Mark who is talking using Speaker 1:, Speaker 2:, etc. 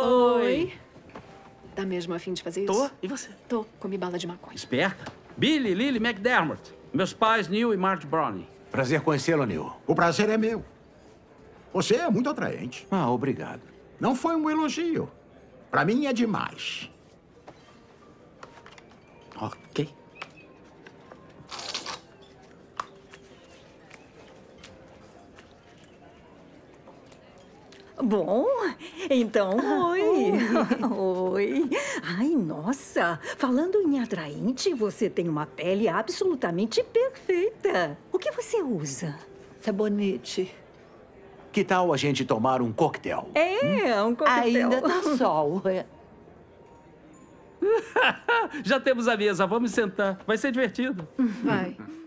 Speaker 1: Oi. Tá mesmo afim de fazer isso. Tô. E você? Tô.
Speaker 2: Comi bala de maconha. Esperta. Billy, Lily McDermott. Meus pais, Neil e Marge Browning. Prazer conhecê-lo, Neil. O prazer é meu. Você é muito atraente. Ah, obrigado. Não foi um elogio. Pra mim é demais.
Speaker 3: Ok. Bom, então ah, oi. oi. Ai, nossa. Falando em atraente, você tem uma pele absolutamente perfeita. O que você usa? Sabonete.
Speaker 1: Que tal a gente tomar um coquetel?
Speaker 4: É, um hum? coquetel. Ainda tá sol.
Speaker 3: Já temos a mesa, vamos sentar. Vai ser divertido.
Speaker 4: Vai.